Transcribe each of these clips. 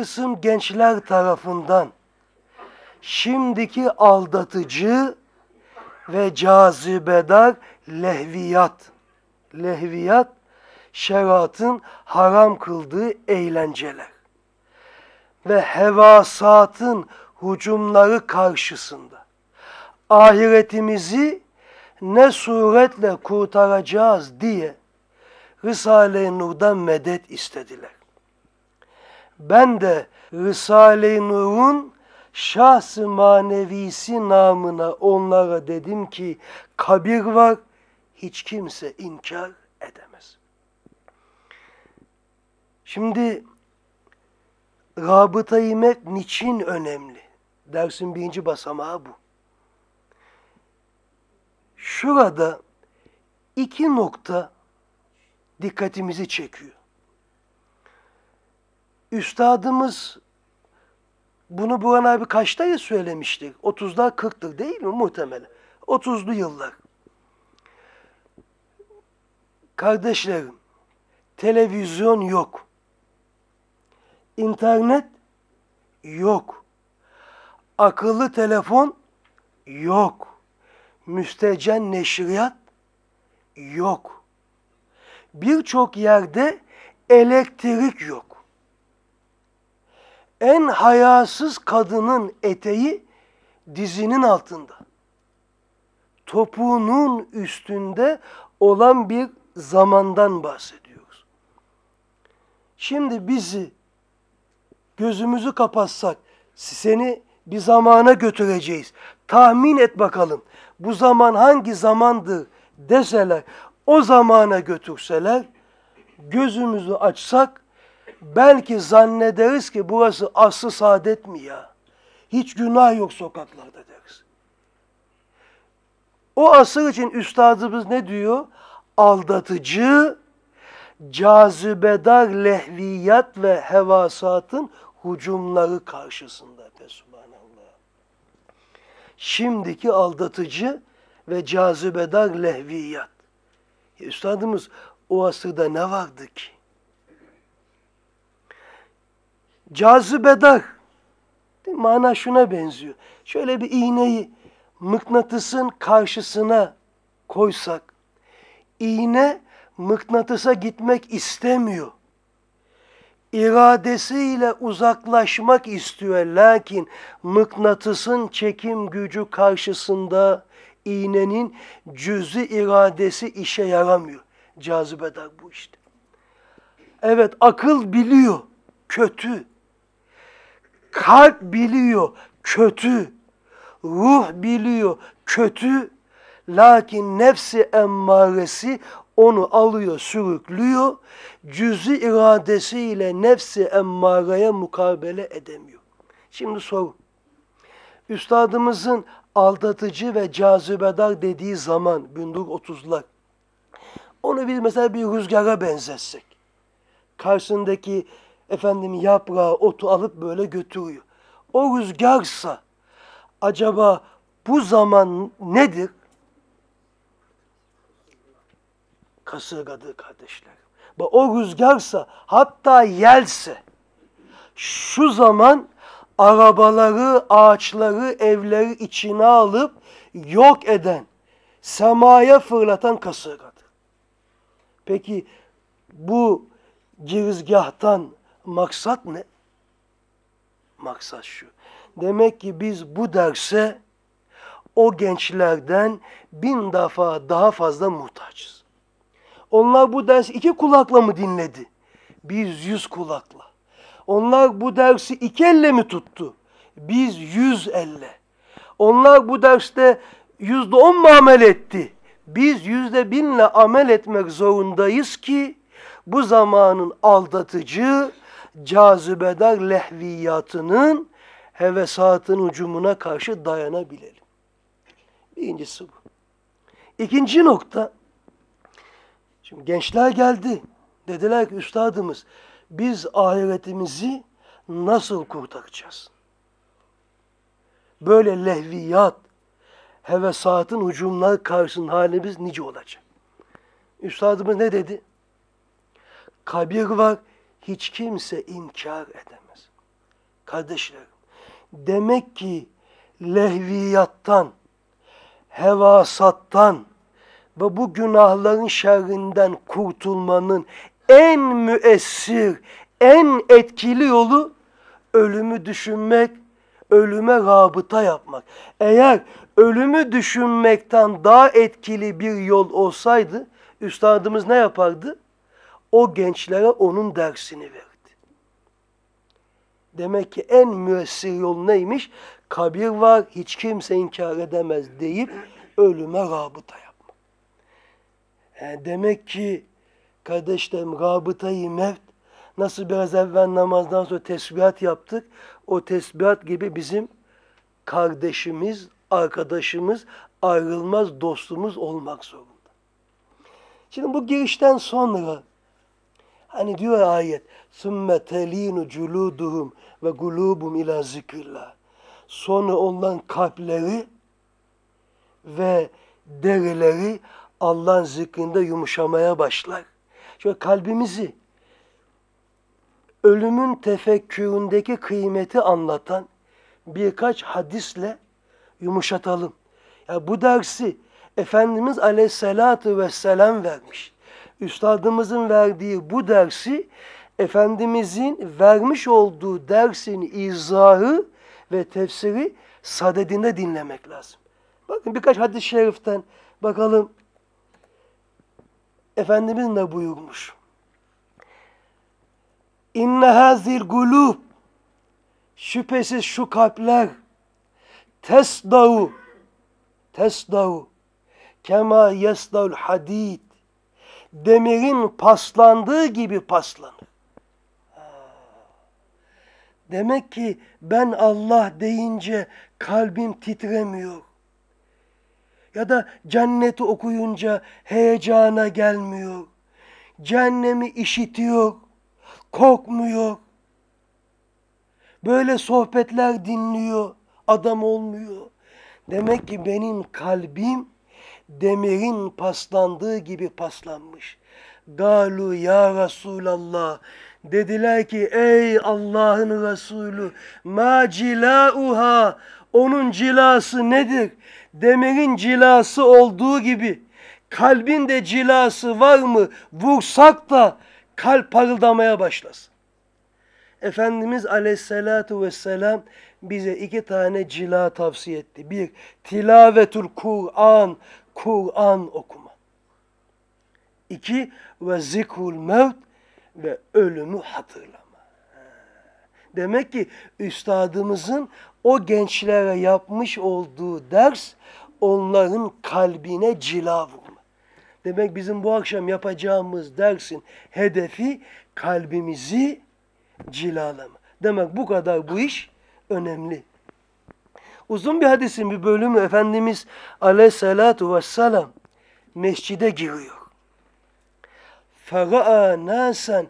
kısım gençler tarafından şimdiki aldatıcı ve cazibedar lehviyat, lehviyat şeriatın haram kıldığı eğlenceler ve hevasatın hücumları karşısında ahiretimizi ne suretle kurtaracağız diye Risale-i Nur'dan medet istediler ben de Risale-i Nur'un şahsı manevisi namına onlara dedim ki kabir var hiç kimse inkar edemez. Şimdi rabıta-i niçin önemli? Dersin birinci basamağı bu. Şurada iki nokta dikkatimizi çekiyor. Üstadımız bunu Buğan abi kaçta ya söylemiştik? 30'da 40'tı değil mi muhtemelen? 30'lu yıllar. Kardeşlerim, televizyon yok. İnternet yok. Akıllı telefon yok. Müstecen neşriyat yok. Birçok yerde elektrik yok en hayasız kadının eteği dizinin altında. Topuğunun üstünde olan bir zamandan bahsediyoruz. Şimdi bizi gözümüzü kapatsak seni bir zamana götüreceğiz. Tahmin et bakalım bu zaman hangi zamandır deseler o zamana götürseler gözümüzü açsak belki zannederiz ki burası aslı saadet mi ya? Hiç günah yok sokaklarda deriz. O asır için üstadımız ne diyor? Aldatıcı, cazibedar lehviyat ve hevasatın hucumları karşısında be Şimdiki aldatıcı ve cazibedar lehviyat. Üstadımız o asırda ne vardı ki? Cazibedak, Mana şuna benziyor. Şöyle bir iğneyi mıknatısın karşısına koysak, iğne mıknatısa gitmek istemiyor. İradesiyle uzaklaşmak istiyor lakin mıknatısın çekim gücü karşısında iğnenin cüz'i iradesi işe yaramıyor. Cazibedak bu işte. Evet akıl biliyor kötü, Kalp biliyor kötü. Ruh biliyor kötü. Lakin nefsi emmaresi onu alıyor, sürüklüyor. Cüz'i iradesiyle nefsi emmareye mukabele edemiyor. Şimdi sorun. Üstadımızın aldatıcı ve cazibedar dediği zaman 1930'lar. Onu biz mesela bir rüzgara benzetsek. Karşısındaki efendim yaprağı, otu alıp böyle götürüyor. O rüzgarsa acaba bu zaman nedir? kasırgadı kardeşler. Bak o rüzgarsa hatta yelse şu zaman arabaları, ağaçları, evleri içine alıp yok eden, semaya fırlatan kasırgadır. Peki bu girizgahtan maksat ne? Maksat şu. Demek ki biz bu derse o gençlerden bin defa daha fazla muhtaçız. Onlar bu dersi iki kulakla mı dinledi? Biz yüz kulakla. Onlar bu dersi iki elle mi tuttu? Biz yüz elle. Onlar bu derste yüzde on mu amel etti? Biz yüzde binle amel etmek zorundayız ki bu zamanın aldatıcı, cazibedar lehviyatının hevesatın ucumuna karşı dayanabilelim. Birincisi bu. İkinci nokta, şimdi gençler geldi. Dediler ki üstadımız biz ahiretimizi nasıl kurtaracağız? Böyle lehviyat, hevesatın hücumları karşısında halimiz nice olacak. Üstadımız ne dedi? Kabir var, hiç kimse inkar edemez. Kardeşlerim, demek ki lehviyattan, hevasattan ve bu günahların şerrinden kurtulmanın en müessir, en etkili yolu ölümü düşünmek, ölüme rabıta yapmak. Eğer ölümü düşünmekten daha etkili bir yol olsaydı, üstadımız ne yapardı? o gençlere onun dersini verdi. Demek ki en müessir yol neymiş? Kabir var, hiç kimse inkar edemez deyip ölüme rabıta yapma. Yani e, demek ki kardeşlerim rabıtayı mevt, nasıl biraz evvel namazdan sonra tesbihat yaptık, o tesbihat gibi bizim kardeşimiz, arkadaşımız, ayrılmaz dostumuz olmak zorunda. Şimdi bu girişten sonra Hani diyor ayet ثُمَّ تَل۪ينُ جُلُودُهُمْ ve gulubum ila zikrillah. Sonra onların kalpleri ve derileri Allah'ın zikrinde yumuşamaya başlar. Şöyle kalbimizi ölümün tefekküründeki kıymeti anlatan birkaç hadisle yumuşatalım. Ya yani bu dersi Efendimiz Aleyhisselatü Vesselam vermiş üstadımızın verdiği bu dersi Efendimizin vermiş olduğu dersin izahı ve tefsiri sadedinde dinlemek lazım. Bakın birkaç hadis-i şeriften bakalım Efendimiz ne buyurmuş? İnne hazil gulub şüphesiz şu kalpler tesdau tesdau kema yesdavul hadid demirin paslandığı gibi paslanır. Demek ki ben Allah deyince kalbim titremiyor. Ya da cenneti okuyunca heyecana gelmiyor. Cehennemi işitiyor, korkmuyor. Böyle sohbetler dinliyor, adam olmuyor. Demek ki benim kalbim demirin paslandığı gibi paslanmış. Galu ya Resulallah. Dediler ki ey Allah'ın Resulü ma cilauha onun cilası nedir? Demirin cilası olduğu gibi kalbin de cilası var mı? Vursak da kalp parıldamaya başlasın. Efendimiz aleyhissalatu vesselam bize iki tane cila tavsiye etti. Bir, tilavetül Kur'an, Kur'an okuma. İki, ve zikul mevt ve ölümü hatırlama. Demek ki üstadımızın o gençlere yapmış olduğu ders onların kalbine cila vurma. Demek bizim bu akşam yapacağımız dersin hedefi kalbimizi cilalama. Demek bu kadar bu iş önemli. Uzun bir hadisin bir bölümü Efendimiz aleyhissalatu vesselam mescide giriyor. فَرَعَا نَاسًا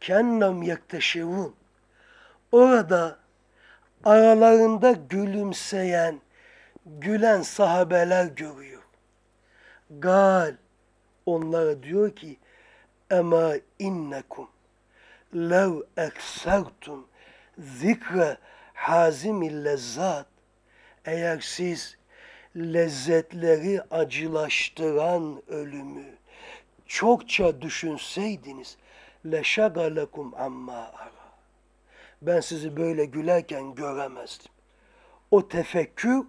كَنَّمْ يَكْتَشِرُونَ Orada aralarında gülümseyen, gülen sahabeler görüyor. Gal onlara diyor ki اَمَا اِنَّكُمْ لَوْ اَكْسَرْتُمْ zikre hazim lezzat eğer siz lezzetleri acılaştıran ölümü çokça düşünseydiniz leşagalekum amma ara. Ben sizi böyle gülerken göremezdim. O tefekkür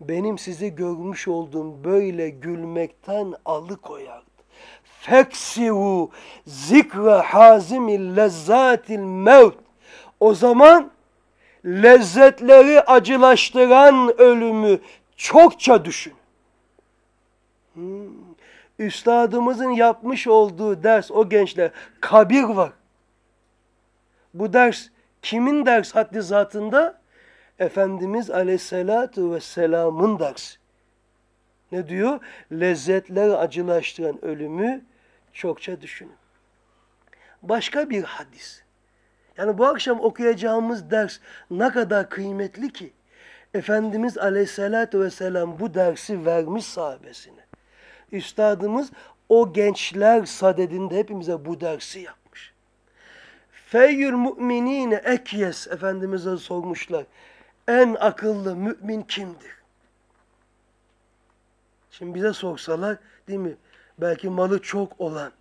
benim sizi görmüş olduğum böyle gülmekten alıkoyardı. Feksiru zikre hazimil lezzatil mevt. O zaman lezzetleri acılaştıran ölümü çokça düşün. Hmm. Üstadımızın yapmış olduğu ders o gençler kabir var. Bu ders kimin ders haddi zatında? Efendimiz aleyhissalatu vesselamın ders. Ne diyor? Lezzetleri acılaştıran ölümü çokça düşünün. Başka bir hadis. Yani bu akşam okuyacağımız ders ne kadar kıymetli ki. Efendimiz Aleyhisselatü Vesselam bu dersi vermiş sahabesine. Üstadımız o gençler sadedinde hepimize bu dersi yapmış. Feyyül müminine ekyes Efendimiz'e sormuşlar. En akıllı mümin kimdir? Şimdi bize sorsalar değil mi? Belki malı çok olan,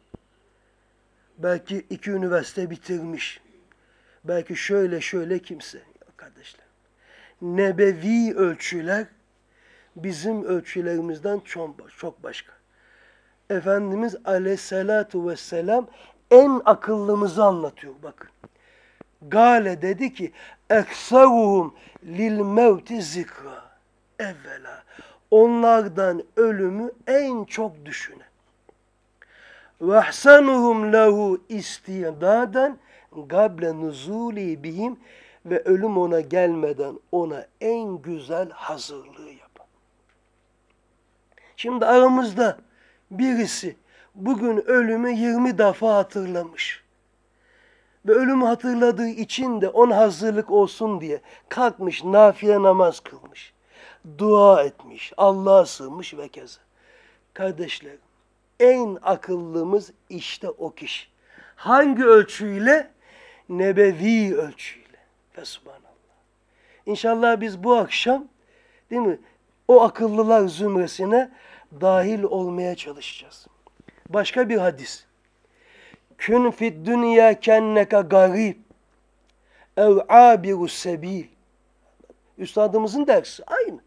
belki iki üniversite bitirmiş, belki şöyle şöyle kimse. Kardeşler, nebevi ölçüler bizim ölçülerimizden çok başka. Efendimiz aleyhissalatu vesselam en akıllımızı anlatıyor bakın. Gale dedi ki ekseruhum lil mevti zikra evvela. Onlardan ölümü en çok düşünen. Vehsanuhum lehu istidaden gable nuzuli bihim ve ölüm ona gelmeden ona en güzel hazırlığı yapan. Şimdi aramızda birisi bugün ölümü 20 defa hatırlamış. Ve ölümü hatırladığı için de on hazırlık olsun diye kalkmış, nafile namaz kılmış. Dua etmiş, Allah'a sığınmış ve keza. Kardeşlerim, en akıllımız işte o kişi. Hangi ölçüyle? nebevi ölçüyle. Ve subhanallah. İnşallah biz bu akşam değil mi o akıllılar zümresine dahil olmaya çalışacağız. Başka bir hadis. Kün fit dünya kenneka garip ev abiru sebil. Üstadımızın dersi aynı.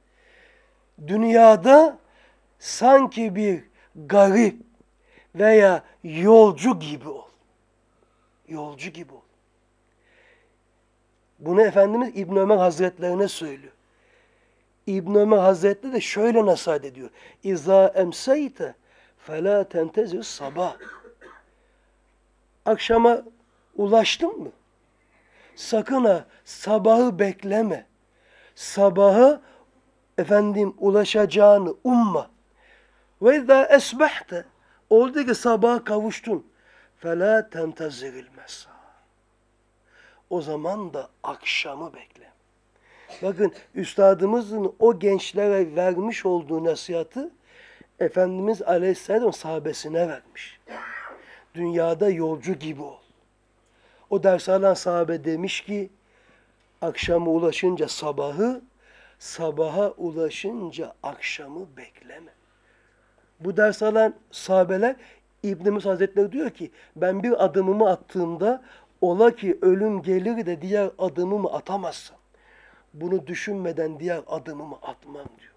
Dünyada sanki bir garip veya yolcu gibi ol. Yolcu gibi ol. Bunu Efendimiz İbn Ömer Hazretlerine söylüyor. İbn Ömer Hazretleri de şöyle nasihat ediyor. İza emseyte fela tentezir sabah. Akşama ulaştın mı? Sakın ha sabahı bekleme. Sabahı efendim ulaşacağını umma. Ve izâ esbehte oldu ki sabaha kavuştun. Fela tentezir mesâ. O zaman da akşamı bekle. Bakın üstadımızın o gençlere vermiş olduğu nasihatı Efendimiz Aleyhisselam sahabesine vermiş. Dünyada yolcu gibi ol. O ders alan sahabe demiş ki akşamı ulaşınca sabahı, sabaha ulaşınca akşamı bekleme. Bu ders alan sahabeler İbn-i Hazretleri diyor ki ben bir adımımı attığımda Ola ki ölüm gelir de diğer adımımı atamazsam. Bunu düşünmeden diğer adımımı atmam diyor.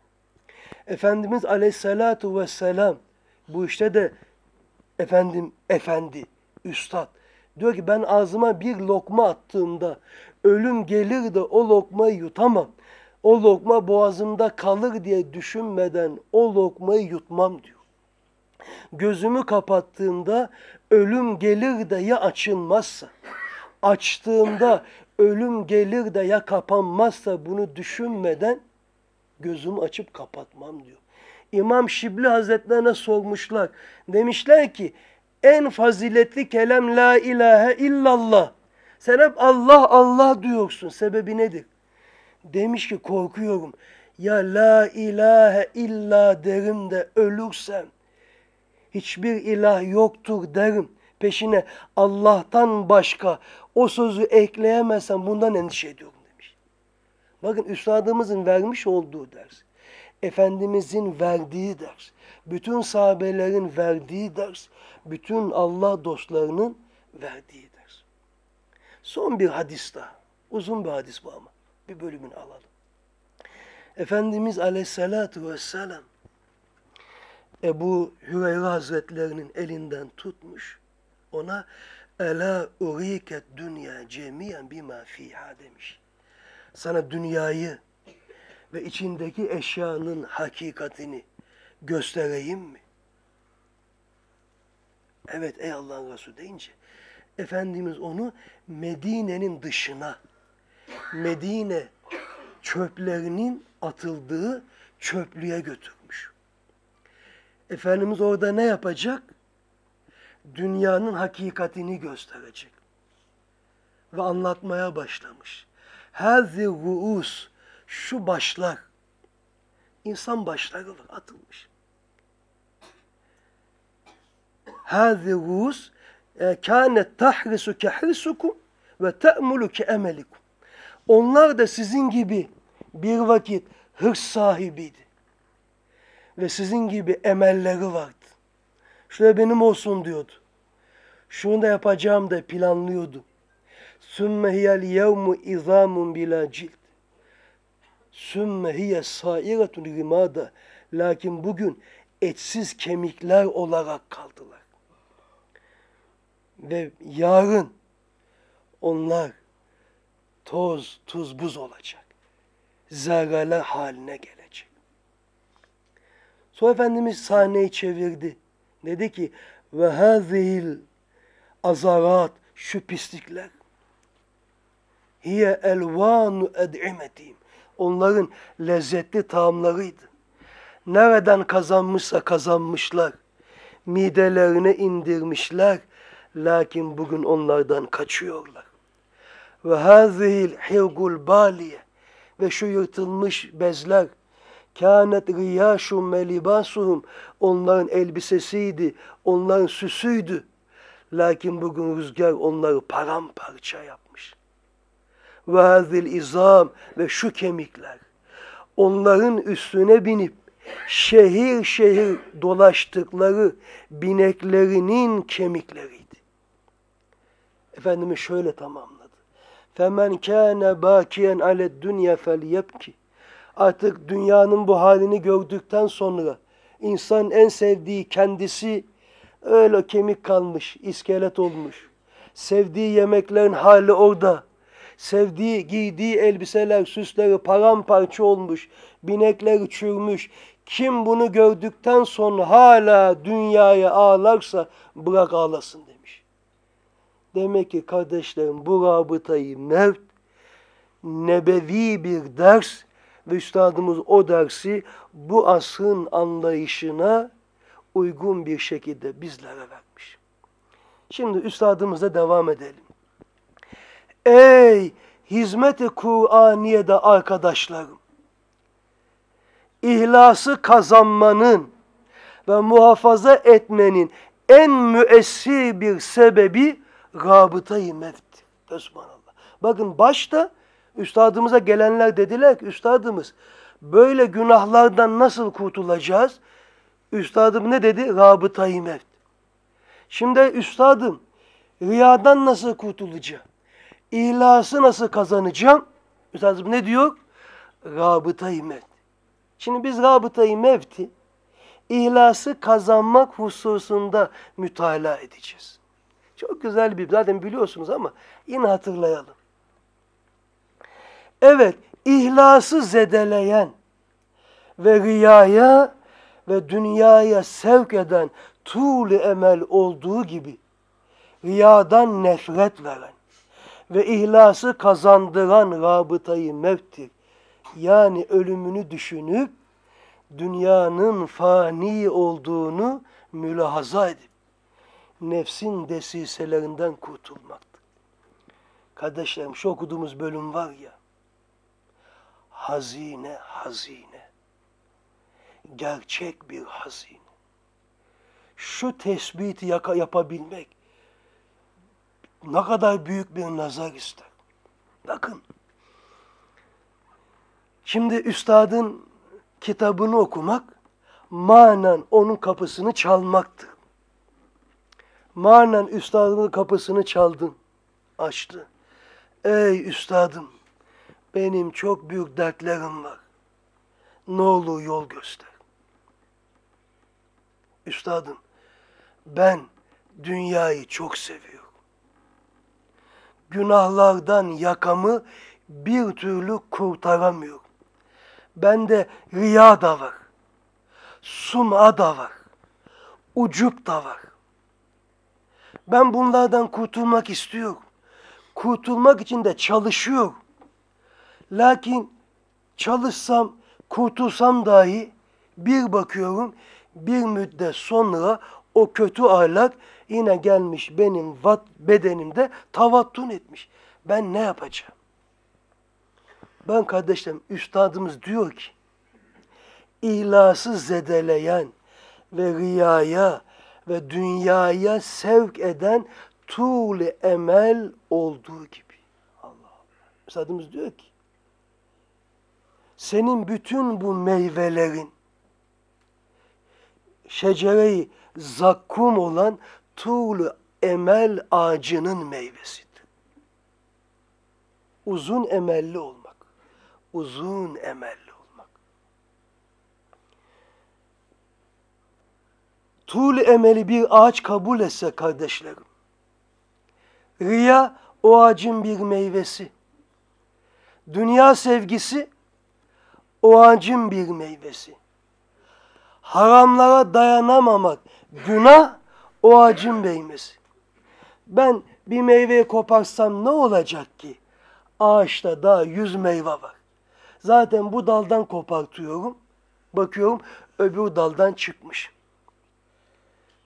Efendimiz aleyhissalatu vesselam bu işte de efendim, efendi, üstad. Diyor ki ben ağzıma bir lokma attığımda ölüm gelir de o lokmayı yutamam. O lokma boğazımda kalır diye düşünmeden o lokmayı yutmam diyor. Gözümü kapattığımda ölüm gelir de ya açılmazsa, açtığımda ölüm gelir de ya kapanmazsa bunu düşünmeden gözümü açıp kapatmam diyor. İmam Şibli Hazretlerine sormuşlar. Demişler ki en faziletli kelam la ilahe illallah. Sen hep Allah Allah diyorsun. Sebebi nedir? Demiş ki korkuyorum. Ya la ilahe illa derim de ölürsem hiçbir ilah yoktur derim. Peşine Allah'tan başka o sözü ekleyemezsem bundan endişe ediyorum demiş. Bakın üstadımızın vermiş olduğu ders. Efendimizin verdiği ders. Bütün sahabelerin verdiği ders. Bütün Allah dostlarının verdiği ders. Son bir hadis daha. Uzun bir hadis bu ama. Bir bölümünü alalım. Efendimiz aleyhissalatu vesselam Ebu Hüreyre Hazretlerinin elinden tutmuş, ona Ela uriket dünya cemiyen bima fiha demiş. Sana dünyayı ve içindeki eşyanın hakikatini göstereyim mi? Evet ey Allah'ın Resulü deyince Efendimiz onu Medine'nin dışına Medine çöplerinin atıldığı çöplüğe götürmüş. Efendimiz orada ne yapacak? Dünyanın hakikatini gösterecek. Ve anlatmaya başlamış. Hazi ruus, şu başlar. İnsan başları atılmış. Hazi ruus, e, kânet tahrisu kehrisukum ve te'mulu ki emelikum. Onlar da sizin gibi bir vakit hırs sahibiydi ve sizin gibi emelleri vardı. Şöyle benim olsun diyordu. Şunu da yapacağım da planlıyordu. Sümme hiyel yevmu izamun bila cilt. Sümme hiye sairatun rimada. Lakin bugün etsiz kemikler olarak kaldılar. Ve yarın onlar toz, tuz, buz olacak. Zerreler haline gelir. Sonra Efendimiz sahneyi çevirdi. Dedi ki ve hazil azarat şu pislikler hiye elvanu ed'imetim. Onların lezzetli tamlarıydı. Nereden kazanmışsa kazanmışlar. Midelerine indirmişler. Lakin bugün onlardan kaçıyorlar. Ve hazihil hirgul baliye ve şu yırtılmış bezler Kânet gıyâşum melibâsuhum. Onların elbisesiydi, onların süsüydü. Lakin bugün rüzgar onları paramparça yapmış. Ve hazil izam ve şu kemikler. Onların üstüne binip şehir şehir dolaştıkları bineklerinin kemikleriydi. Efendimiz şöyle tamamladı. "Femen فَمَنْ كَانَ بَاكِيًا dünya fel فَلْيَبْكِ Artık dünyanın bu halini gördükten sonra insan en sevdiği kendisi öyle kemik kalmış, iskelet olmuş. Sevdiği yemeklerin hali orada. Sevdiği, giydiği elbiseler, süsleri paramparça olmuş. Binekleri çürmüş. Kim bunu gördükten sonra hala dünyaya ağlarsa bırak ağlasın demiş. Demek ki kardeşlerim bu rabıtayı mevt, nebevi bir ders, ve üstadımız o dersi bu asrın anlayışına uygun bir şekilde bizlere vermiş. Şimdi üstadımıza devam edelim. Ey hizmet-i Kur'aniye'de arkadaşlarım! ihlası kazanmanın ve muhafaza etmenin en müessir bir sebebi rabıtayı mevt. Subhanallah. Bakın başta Üstadımıza gelenler dediler ki, Üstadımız böyle günahlardan nasıl kurtulacağız? Üstadım ne dedi? Rabıtayı mevt. Şimdi üstadım riyadan nasıl kurtulacağım? İhlası nasıl kazanacağım? Üstadım ne diyor? Rabıtayı mevt. Şimdi biz rabıtayı mevti, ihlası kazanmak hususunda mütalaa edeceğiz. Çok güzel bir, zaten biliyorsunuz ama yine hatırlayalım. Evet, ihlası zedeleyen ve riyaya ve dünyaya sevk eden tuğlu emel olduğu gibi riyadan nefret veren ve ihlası kazandıran rabıtayı mevttir. Yani ölümünü düşünüp dünyanın fani olduğunu mülahaza edip nefsin desiselerinden kurtulmaktır. Kardeşlerim şu okuduğumuz bölüm var ya, hazine hazine. Gerçek bir hazine. Şu tespiti yaka yapabilmek ne kadar büyük bir nazar ister. Bakın. Şimdi üstadın kitabını okumak manen onun kapısını çalmaktır. Manen üstadının kapısını çaldın, açtı. Ey üstadım benim çok büyük dertlerim var. Ne olur yol göster. Üstadım, ben dünyayı çok seviyorum. Günahlardan yakamı bir türlü kurtaramıyorum. Bende riya da var. Suma da var. Ucup da var. Ben bunlardan kurtulmak istiyorum. Kurtulmak için de çalışıyorum. Lakin çalışsam, kurtulsam dahi bir bakıyorum bir müddet sonra o kötü ahlak yine gelmiş benim vat, bedenimde tavattun etmiş. Ben ne yapacağım? Ben kardeşlerim, üstadımız diyor ki, ihlası zedeleyen ve riyaya ve dünyaya sevk eden tuğli emel olduğu gibi. Allah Allah. Üstadımız diyor ki, senin bütün bu meyvelerin şecereyi zakkum olan tuğlu emel ağacının meyvesidir. Uzun emelli olmak. Uzun emelli olmak. Tuğlu emeli bir ağaç kabul etse kardeşlerim. Riya o ağacın bir meyvesi. Dünya sevgisi o ağacın bir meyvesi. Haramlara dayanamamak, günah o ağacın beymesi. Ben bir meyveyi koparsam ne olacak ki? Ağaçta daha yüz meyve var. Zaten bu daldan kopartıyorum. Bakıyorum öbür daldan çıkmış.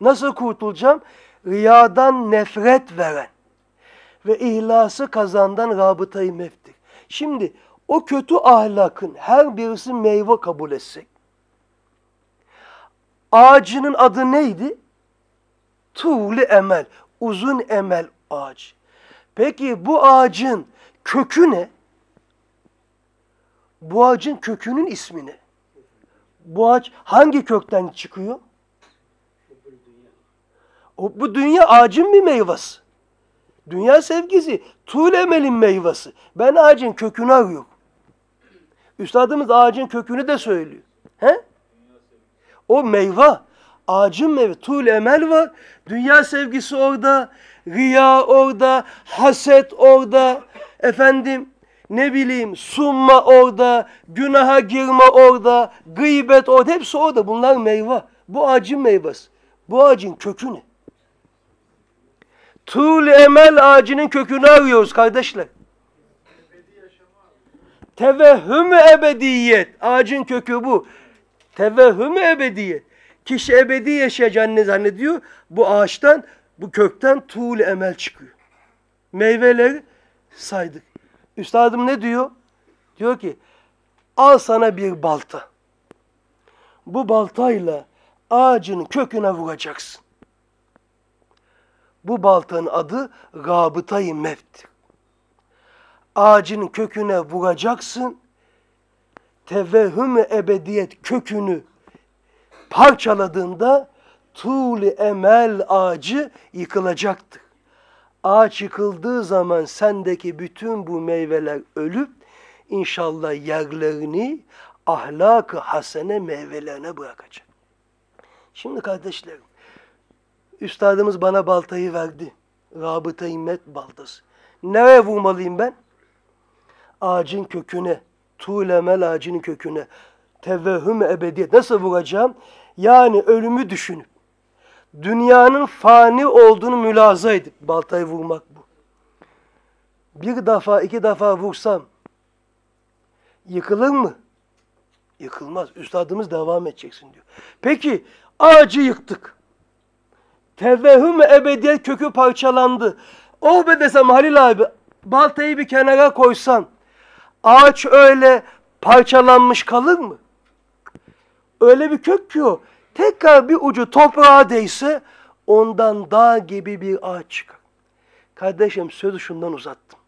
Nasıl kurtulacağım? Riyadan nefret veren ve ihlası kazandan rabıtayı meftir. Şimdi o kötü ahlakın her birisi meyve kabul etsek, ağacının adı neydi? Tuğlu emel, uzun emel ağaç. Peki bu ağacın kökü ne? Bu ağacın kökünün ismi ne? Bu ağaç hangi kökten çıkıyor? O, bu dünya ağacın bir meyvası? Dünya sevgisi, emelin meyvası. Ben ağacın kökünü arıyorum. Üstadımız ağacın kökünü de söylüyor. He? O meyve. Ağacın meyve. Tuğle emel var. Dünya sevgisi orada. Riya orada. Haset orada. Efendim ne bileyim sunma orada. Günaha girme orada. Gıybet orada. Hepsi orada. Bunlar meyve. Bu ağacın meyvesi. Bu ağacın kökü ne? Tuğle emel ağacının kökünü arıyoruz kardeşler. Tevehhüm ebediyet. Ağacın kökü bu. Tevehhüm ebediyet. Kişi ebedi yaşayacağını zannediyor. Bu ağaçtan, bu kökten tuğul emel çıkıyor. Meyveleri saydık. Üstadım ne diyor? Diyor ki al sana bir balta. Bu baltayla ağacın köküne vuracaksın. Bu baltanın adı Rabıtayı Mevt'tir ağacın köküne vuracaksın. Tevehhüm ebediyet kökünü parçaladığında tuğli emel ağacı yıkılacaktır. Ağaç yıkıldığı zaman sendeki bütün bu meyveler ölüp inşallah yerlerini ahlak-ı hasene meyvelerine bırakacak. Şimdi kardeşlerim, üstadımız bana baltayı verdi. Rabıta immet baltası. Nereye vurmalıyım ben? ağacın köküne, tuğlemel ağacının köküne, tevehhüm ebediyet nasıl vuracağım? Yani ölümü düşünüp, dünyanın fani olduğunu mülaza edip, baltayı vurmak bu. Bir defa, iki defa vursam, yıkılır mı? Yıkılmaz. Üstadımız devam edeceksin diyor. Peki, ağacı yıktık. Tevehhüm ebediyet kökü parçalandı. Oh be desem Halil abi, baltayı bir kenara koysan, Ağaç öyle parçalanmış kalır mı? Öyle bir kök ki o. Tekrar bir ucu toprağa değse ondan dağ gibi bir ağaç çıkar. Kardeşim sözü şundan uzattım.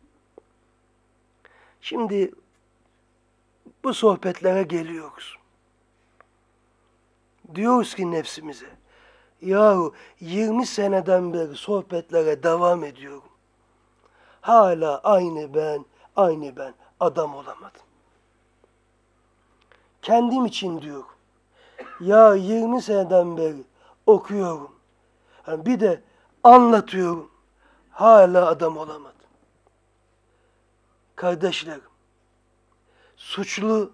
Şimdi bu sohbetlere geliyoruz. Diyoruz ki nefsimize, yahu 20 seneden beri sohbetlere devam ediyorum. Hala aynı ben, aynı ben, adam olamadım. Kendim için diyor. Ya 20 seneden beri okuyorum. Yani bir de anlatıyorum. Hala adam olamadım. Kardeşlerim, suçlu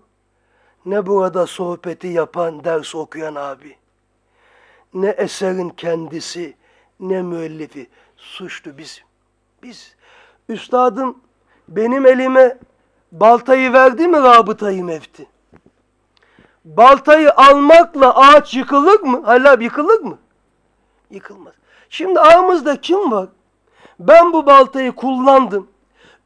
ne burada sohbeti yapan, ders okuyan abi, ne eserin kendisi, ne müellifi suçlu bizim. Biz, üstadım benim elime Baltayı verdi mi rabıtayı mefti? Baltayı almakla ağaç yıkılık mı? Hala yıkılık mı? Yıkılmaz. Şimdi ağımızda kim var? Ben bu baltayı kullandım.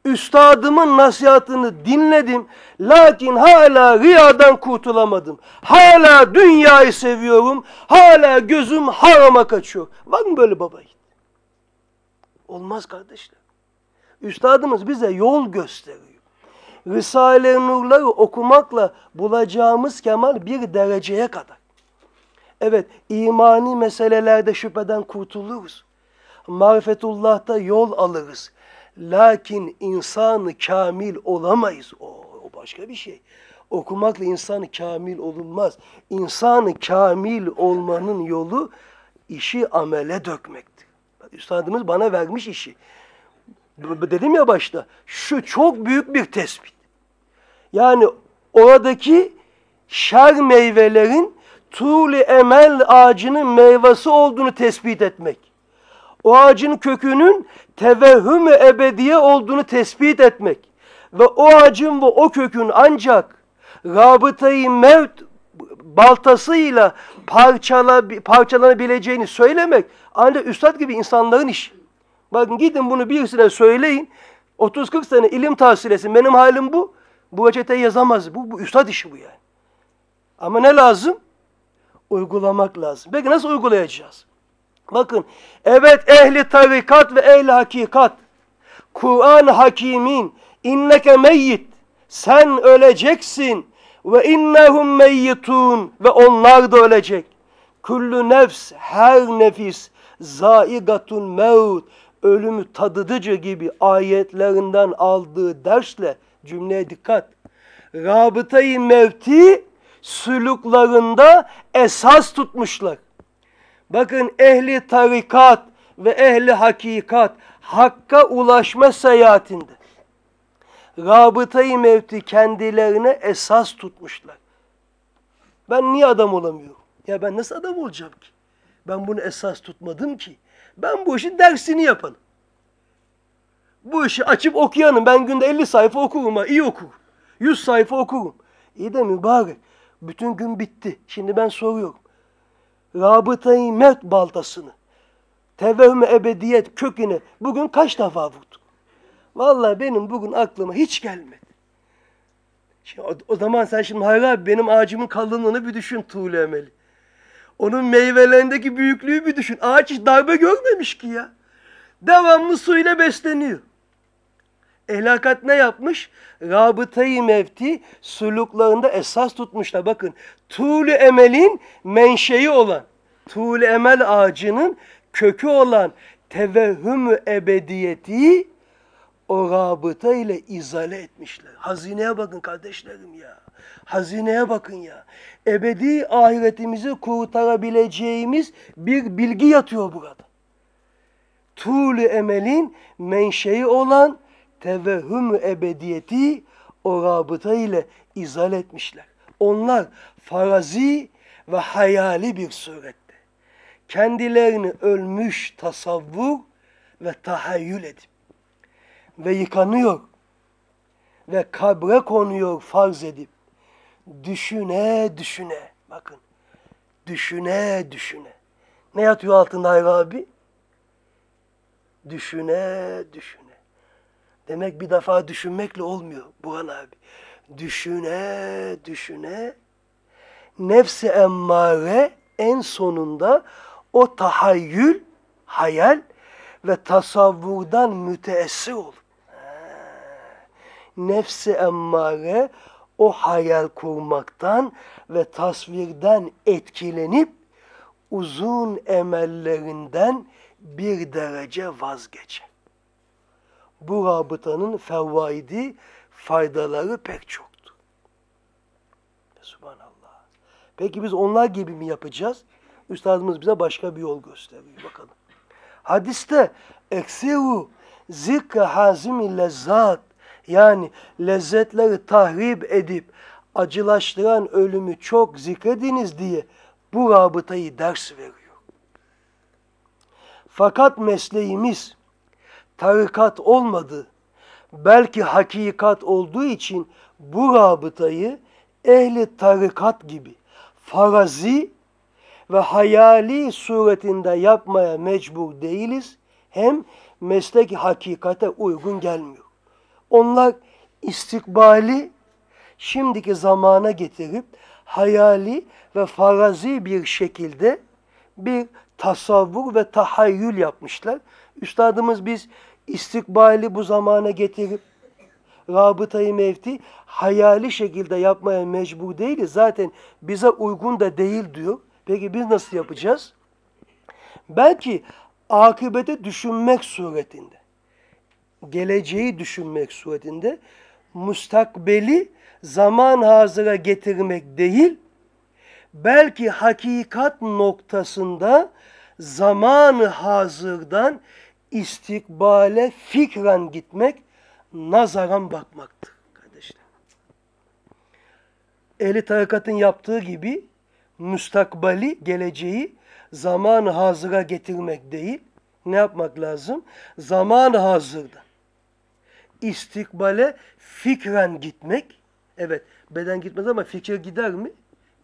Üstadımın nasihatını dinledim. Lakin hala riyadan kurtulamadım. Hala dünyayı seviyorum. Hala gözüm harama kaçıyor. Var mı böyle baba Olmaz kardeşler. Üstadımız bize yol gösteriyor. Risale-i Nur'ları okumakla bulacağımız kemal bir dereceye kadar. Evet, imani meselelerde şüpheden kurtuluruz. Marifetullah'ta yol alırız. Lakin insanı kamil olamayız. O, o başka bir şey. Okumakla insanı kamil olunmaz. İnsanı kamil olmanın yolu işi amele dökmektir. Üstadımız bana vermiş işi. Dedim ya başta, şu çok büyük bir tespit. Yani oradaki şer meyvelerin tuğli emel ağacının meyvesi olduğunu tespit etmek. O ağacın kökünün tevehhüm ebediye olduğunu tespit etmek. Ve o ağacın ve o kökün ancak rabıtayı mevt baltasıyla parçala, parçalanabileceğini söylemek ancak üstad gibi insanların işi. Bakın gidin bunu birisine söyleyin. 30-40 sene ilim tahsil etsin. Benim halim bu. Bu reçeteyi yazamaz. Bu, bu üstad işi bu yani. Ama ne lazım? Uygulamak lazım. Peki nasıl uygulayacağız? Bakın, evet ehli tarikat ve ehli hakikat. Kur'an hakimin, inneke meyyit, sen öleceksin ve innehum meyyitun ve onlar da ölecek. Küllü nefs, her nefis, zaigatun mevt, ölümü tadıdıcı gibi ayetlerinden aldığı dersle Cümleye dikkat. Rabıtayı mevti süluklarında esas tutmuşlar. Bakın ehli tarikat ve ehli hakikat hakka ulaşma seyahatinde rabıtayı mevti kendilerine esas tutmuşlar. Ben niye adam olamıyorum? Ya ben nasıl adam olacağım ki? Ben bunu esas tutmadım ki. Ben bu işin dersini yapalım. Bu işi açıp okuyanım. Ben günde 50 sayfa okurum ha. iyi okur. 100 sayfa okurum. İyi de mübarek. Bütün gün bitti. Şimdi ben soruyorum. Rabıtayı met baltasını. Tevehme ebediyet köküne. Bugün kaç defa vurdun? Vallahi benim bugün aklıma hiç gelmedi. Şimdi, o, o zaman sen şimdi Hayır abi benim ağacımın kalınlığını bir düşün tuğle emeli. Onun meyvelerindeki büyüklüğü bir düşün. Ağaç hiç darbe görmemiş ki ya. Devamlı suyla besleniyor. Ehlikat ne yapmış? Rabıtayı mevti suluklarında esas tutmuşlar. Bakın tuğlu emelin menşei olan, tuğlu emel ağacının kökü olan tevehhümü ebediyeti o rabıta ile izale etmişler. Hazineye bakın kardeşlerim ya. Hazineye bakın ya. Ebedi ahiretimizi kurtarabileceğimiz bir bilgi yatıyor burada. Tuğlu emelin menşei olan tevehhüm ebediyeti o rabıta ile izal etmişler. Onlar farazi ve hayali bir surette kendilerini ölmüş tasavvur ve tahayyül edip ve yıkanıyor ve kabre konuyor farz edip düşüne düşüne bakın düşüne düşüne ne yatıyor altında Hayri abi? Düşüne düşüne. Demek bir defa düşünmekle olmuyor Buhan abi. Düşüne, düşüne nefsi emmare en sonunda o tahayyül, hayal ve tasavvurdan müteessir olur. Nefsi emmare o hayal kurmaktan ve tasvirden etkilenip uzun emellerinden bir derece vazgeçer bu rabıtanın fevaidi, faydaları pek çoktu. Subhanallah. Peki biz onlar gibi mi yapacağız? Üstadımız bize başka bir yol gösteriyor. Bakalım. Hadiste eksiru zikra hazimi lezzat yani lezzetleri tahrip edip acılaştıran ölümü çok zikrediniz diye bu rabıtayı ders veriyor. Fakat mesleğimiz tarikat olmadı. Belki hakikat olduğu için bu rabıtayı ehli tarikat gibi farazi ve hayali suretinde yapmaya mecbur değiliz. Hem meslek hakikate uygun gelmiyor. Onlar istikbali şimdiki zamana getirip hayali ve farazi bir şekilde bir tasavvur ve tahayyül yapmışlar. Üstadımız biz istikbali bu zamana getirip rabıtayı mevti hayali şekilde yapmaya mecbur değiliz. Zaten bize uygun da değil diyor. Peki biz nasıl yapacağız? Belki akıbete düşünmek suretinde, geleceği düşünmek suretinde, mustakbeli zaman hazıra getirmek değil, belki hakikat noktasında zamanı hazırdan istikbale fikren gitmek, nazaran bakmaktır kardeşler. Ehli tarikatın yaptığı gibi müstakbali, geleceği zaman hazıra getirmek değil, ne yapmak lazım? Zaman hazırda. İstikbale fikren gitmek, evet beden gitmez ama fikir gider mi?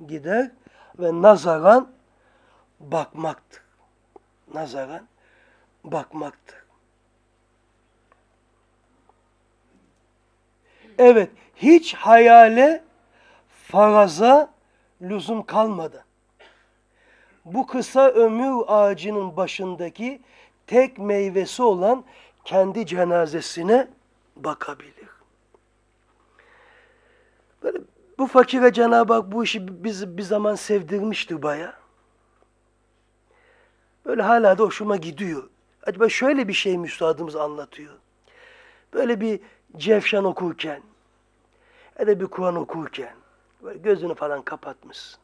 Gider ve nazaran bakmaktır. Nazaran bakmaktı. Evet, hiç hayale, faraza lüzum kalmadı. Bu kısa ömür ağacının başındaki tek meyvesi olan kendi cenazesine bakabilir. Böyle bu fakire Cenab-ı Hak bu işi biz bir zaman sevdirmişti baya. Böyle hala da hoşuma gidiyor Acaba şöyle bir şey mi anlatıyor? Böyle bir cevşen okurken ya da bir Kur'an okurken böyle gözünü falan kapatmışsın.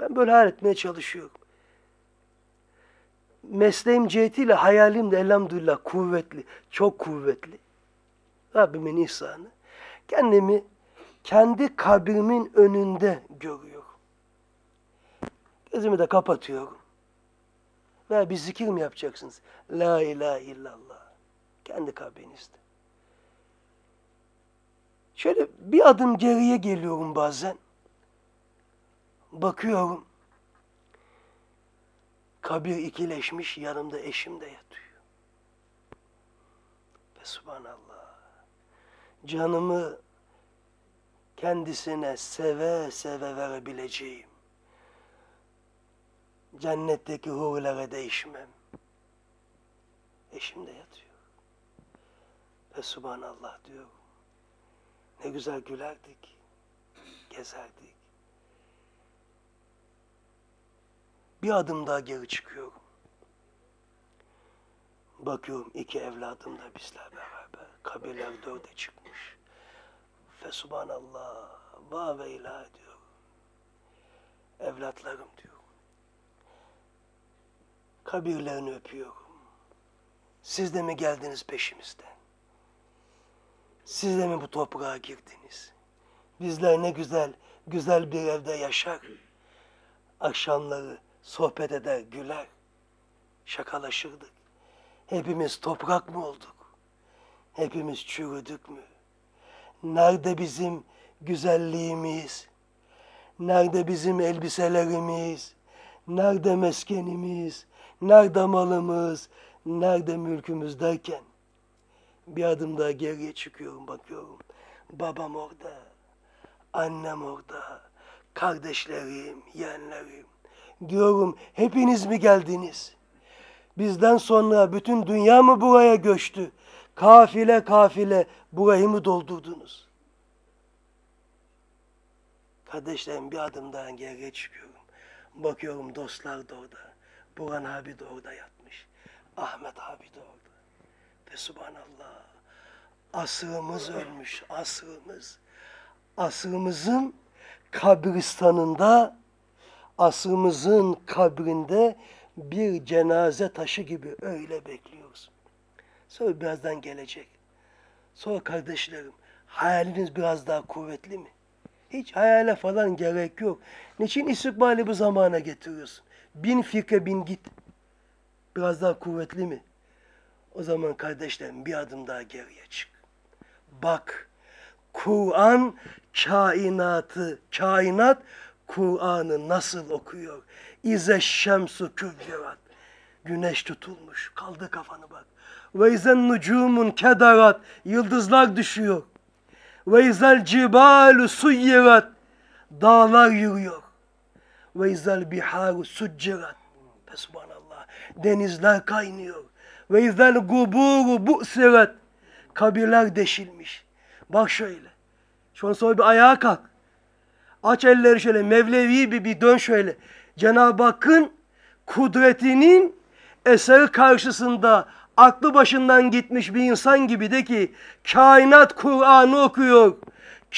Ben böyle hayal etmeye çalışıyorum. Mesleğim cihetiyle hayalim de elhamdülillah kuvvetli, çok kuvvetli. Rabbimin ihsanı. Kendimi kendi kabrimin önünde görüyorum. Gözümü de kapatıyorum. Ve bir zikir mi yapacaksınız? La ilahe illallah. Kendi kabrinizde. Şöyle bir adım geriye geliyorum bazen. Bakıyorum. Kabir ikileşmiş, yanımda eşim de yatıyor. Ve subhanallah. Canımı kendisine seve seve verebileceğim Cennetteki huvlere değişmem. Eşim de yatıyor. Ve subhanallah diyor. Ne güzel gülerdik. Gezerdik. Bir adım daha geri çıkıyorum. Bakıyorum iki evladım da bizler beraber. Kabirler dörde çıkmış. Ve subhanallah. Va ve ilah diyor. Evlatlarım diyor kabirlerini öpüyor. Siz de mi geldiniz peşimizden? Siz de mi bu toprağa girdiniz? Bizler ne güzel, güzel bir evde yaşar. Akşamları sohbet eder, güler. Şakalaşırdık. Hepimiz toprak mı olduk? Hepimiz çürüdük mü? Nerede bizim güzelliğimiz? Nerede bizim elbiselerimiz? Nerede meskenimiz? nerede malımız, nerede mülkümüz derken bir adım daha geriye çıkıyorum bakıyorum. Babam orada, annem orada, kardeşlerim, yeğenlerim. Diyorum hepiniz mi geldiniz? Bizden sonra bütün dünya mı buraya göçtü? Kafile kafile burayı mı doldurdunuz? Kardeşlerim bir adım daha geriye çıkıyorum. Bakıyorum dostlar da orada. Buğan abi de orada yatmış. Ahmet abi de orada. Ve subhanallah. Asrımız ölmüş. Asrımız. Asrımızın kabristanında asrımızın kabrinde bir cenaze taşı gibi öyle bekliyoruz. Sonra birazdan gelecek. Sonra kardeşlerim hayaliniz biraz daha kuvvetli mi? Hiç hayale falan gerek yok. Niçin istikbali bu zamana getiriyorsun? Bin fikre bin git. Biraz daha kuvvetli mi? O zaman kardeşlerim bir adım daha geriye çık. Bak, Kur'an kainatı, kainat Kur'an'ı nasıl okuyor? İze şemsu küblerat. Güneş tutulmuş. Kaldı kafanı bak. Ve izen nucumun kedarat. Yıldızlar düşüyor. Ve izel cibalu suyyerat. Dağlar yürüyor. Ve izel biharu succirat. Subhanallah. Denizler kaynıyor. Ve izel guburu bu'siret. Kabirler deşilmiş. Bak şöyle. Şu an sonra bir ayağa kalk. Aç elleri şöyle. Mevlevi bir, bir dön şöyle. Cenab-ı Hakk'ın kudretinin eseri karşısında aklı başından gitmiş bir insan gibi de ki kainat Kur'an'ı okuyor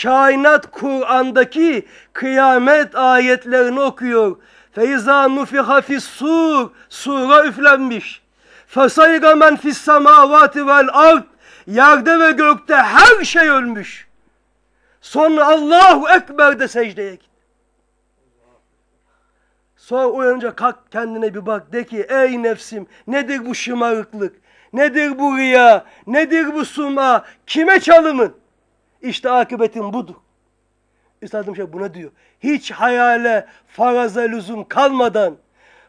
kainat Kur'an'daki kıyamet ayetlerini okuyor. Feyza nufiha sur, sura üflenmiş. Fesayga men fis semavati vel ard, yerde ve gökte her şey ölmüş. Sonra Allahu Ekber de secdeye git. Sonra uyanınca kalk kendine bir bak de ki ey nefsim nedir bu şımarıklık? Nedir bu rüya Nedir bu suma? Kime çalımın? İşte akıbetin budur. Üstadım şey buna diyor. Hiç hayale, faraza lüzum kalmadan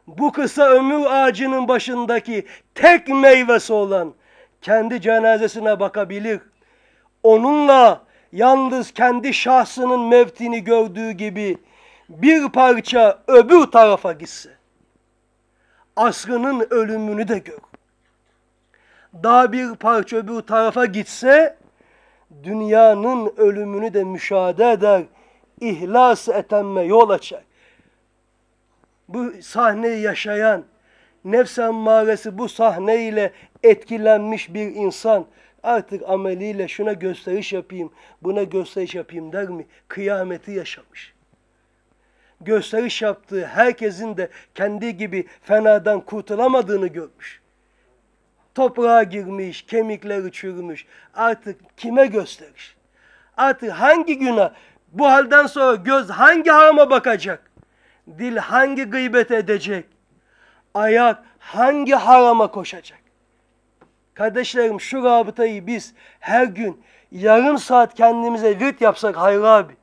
bu kısa ömür ağacının başındaki tek meyvesi olan kendi cenazesine bakabilir. Onunla yalnız kendi şahsının mevtini gördüğü gibi bir parça öbür tarafa gitse. Asrının ölümünü de gör. Daha bir parça öbür tarafa gitse dünyanın ölümünü de müşahede eder, ihlas etenme yol açar. Bu sahneyi yaşayan, nefs emmaresi bu sahneyle etkilenmiş bir insan artık ameliyle şuna gösteriş yapayım, buna gösteriş yapayım der mi? Kıyameti yaşamış. Gösteriş yaptığı herkesin de kendi gibi fenadan kurtulamadığını görmüş. Toprağa girmiş, kemikleri çürümüş. Artık kime gösteriş? Artık hangi günah? Bu halden sonra göz hangi harama bakacak? Dil hangi gıybet edecek? Ayak hangi harama koşacak? Kardeşlerim şu rabıtayı biz her gün yarım saat kendimize virt yapsak hayır abi.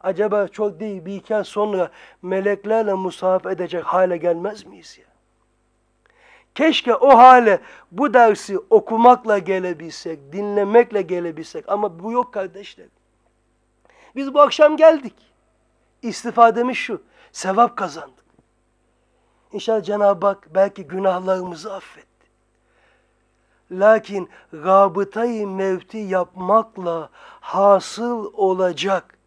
Acaba çok değil bir iki sonra meleklerle musahaf edecek hale gelmez miyiz ya? Keşke o hale bu dersi okumakla gelebilsek, dinlemekle gelebilsek ama bu yok kardeşler. Biz bu akşam geldik. İstifademiz şu, sevap kazandık. İnşallah Cenab-ı Hak belki günahlarımızı affetti. Lakin rabıtayı mevti yapmakla hasıl olacak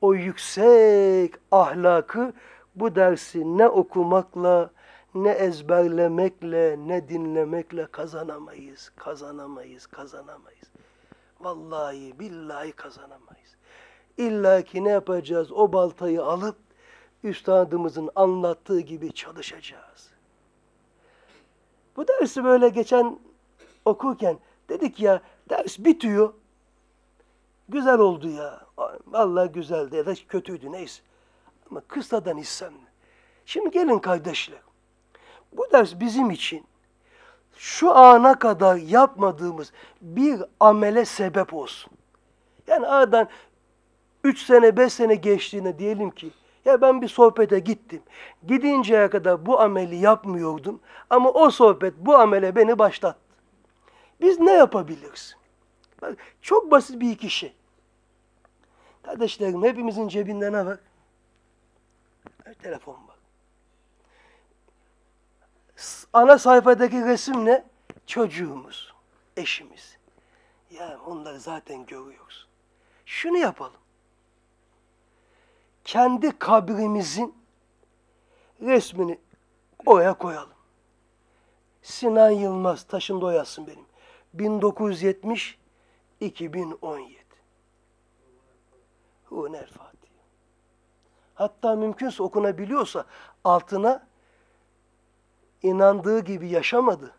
o yüksek ahlakı bu dersi ne okumakla ne ezberlemekle ne dinlemekle kazanamayız, kazanamayız, kazanamayız. Vallahi billahi kazanamayız. İlla ki ne yapacağız? O baltayı alıp üstadımızın anlattığı gibi çalışacağız. Bu dersi böyle geçen okurken dedik ya ders bitiyor. Güzel oldu ya. Vallahi güzeldi ya da kötüydü neyse. Ama kısadan hissem. Şimdi gelin kardeşler. Bu ders bizim için şu ana kadar yapmadığımız bir amele sebep olsun. Yani aradan 3 sene 5 sene geçtiğine diyelim ki ya ben bir sohbete gittim. Gidinceye kadar bu ameli yapmıyordum ama o sohbet bu amele beni başlattı. Biz ne yapabiliriz? Bak, çok basit bir iki şey. Kardeşlerim hepimizin cebinde ne var? Evet, telefon var ana sayfadaki resim ne? Çocuğumuz, eşimiz. Yani onları zaten görüyoruz. Şunu yapalım. Kendi kabrimizin resmini oya koyalım. Sinan Yılmaz, taşın doyasın benim. 1970 2017. Hunel Fatih. Hatta mümkünse okunabiliyorsa altına inandığı gibi yaşamadı.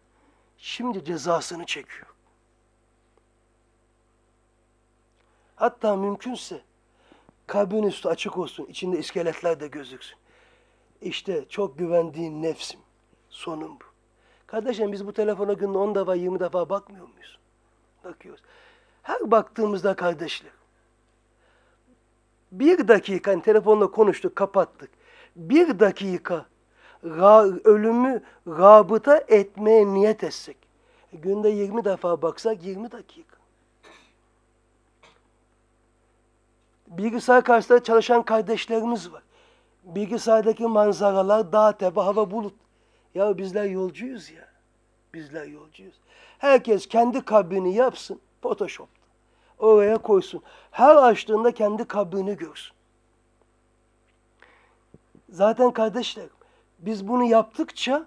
Şimdi cezasını çekiyor. Hatta mümkünse kabrin üstü açık olsun, içinde iskeletler de gözüksün. İşte çok güvendiğin nefsim. Sonum bu. Kardeşlerim biz bu telefona günde 10 defa 20 defa bakmıyor muyuz? Bakıyoruz. Her baktığımızda kardeşler bir dakika yani telefonla konuştuk kapattık. Bir dakika ra, ölümü rabıta etmeye niyet etsek. E, günde 20 defa baksak 20 dakika. Bilgisayar karşısında çalışan kardeşlerimiz var. Bilgisayardaki manzaralar dağ tepe, hava bulut. Ya bizler yolcuyuz ya. Bizler yolcuyuz. Herkes kendi kabini yapsın Photoshop'ta. Oraya koysun. Her açtığında kendi kabini görsün. Zaten kardeşler biz bunu yaptıkça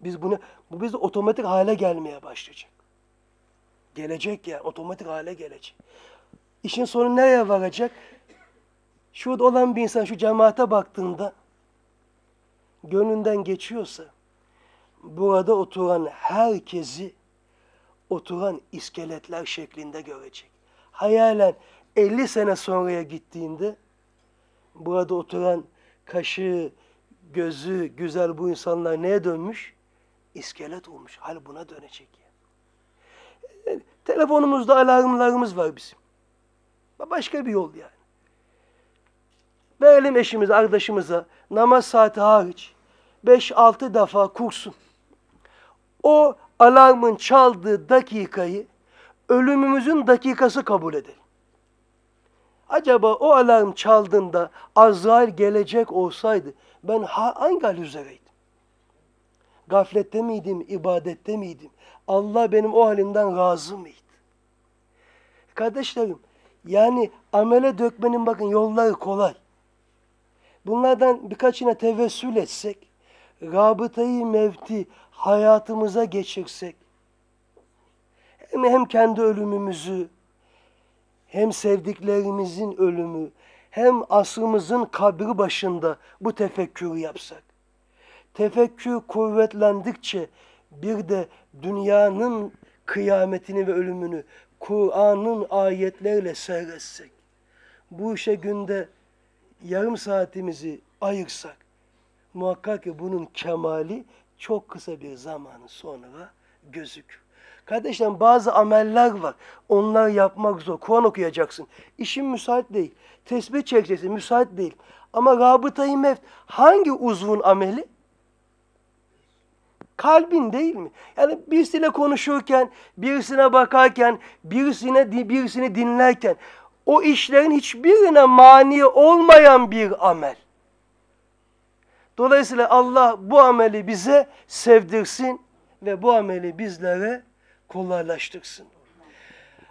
biz bunu bu biz otomatik hale gelmeye başlayacak. Gelecek yani otomatik hale gelecek. İşin sonu nereye varacak? Şu olan bir insan şu cemaate baktığında gönlünden geçiyorsa burada oturan herkesi oturan iskeletler şeklinde görecek. Hayalen 50 sene sonraya gittiğinde burada oturan kaşı, gözü güzel bu insanlar neye dönmüş? İskelet olmuş. Hal buna dönecek ya. Yani. telefonumuzda alarmlarımız var bizim. Başka bir yol yani. Verelim eşimize, arkadaşımıza namaz saati hariç 5-6 defa kursun. O alarmın çaldığı dakikayı ölümümüzün dakikası kabul edelim. Acaba o alarm çaldığında Azrail gelecek olsaydı ben hangi hal üzereydim? Gaflette miydim, ibadette miydim? Allah benim o halimden razı mıydı? Kardeşlerim, yani amele dökmenin bakın yolları kolay. Bunlardan birkaçına tevessül etsek, rabıtayı mevti hayatımıza geçirsek, hem, hem kendi ölümümüzü, hem sevdiklerimizin ölümü, hem asrımızın kabri başında bu tefekkürü yapsak. Tefekkür kuvvetlendikçe bir de dünyanın kıyametini ve ölümünü Kur'an'ın ayetleriyle seyretsek. Bu işe günde yarım saatimizi ayırsak muhakkak ki bunun kemali çok kısa bir zamanı sonra gözükür. Kardeşlerim bazı ameller var. onları yapmak zor. Kur'an okuyacaksın. İşin müsait değil. Tesbih çekeceksin. Müsait değil. Ama rabıtayı meft hangi uzvun ameli? Kalbin değil mi? Yani birisiyle konuşurken, birisine bakarken, birisine birisini dinlerken o işlerin hiçbirine mani olmayan bir amel. Dolayısıyla Allah bu ameli bize sevdirsin ve bu ameli bizlere kolaylaştırsın.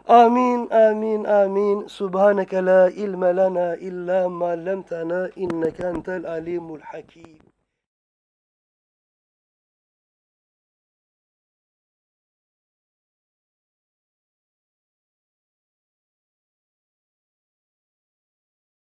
Amin, amin, amin. Subhaneke la ilme lena illa ma lemtena inneke entel alimul hakim.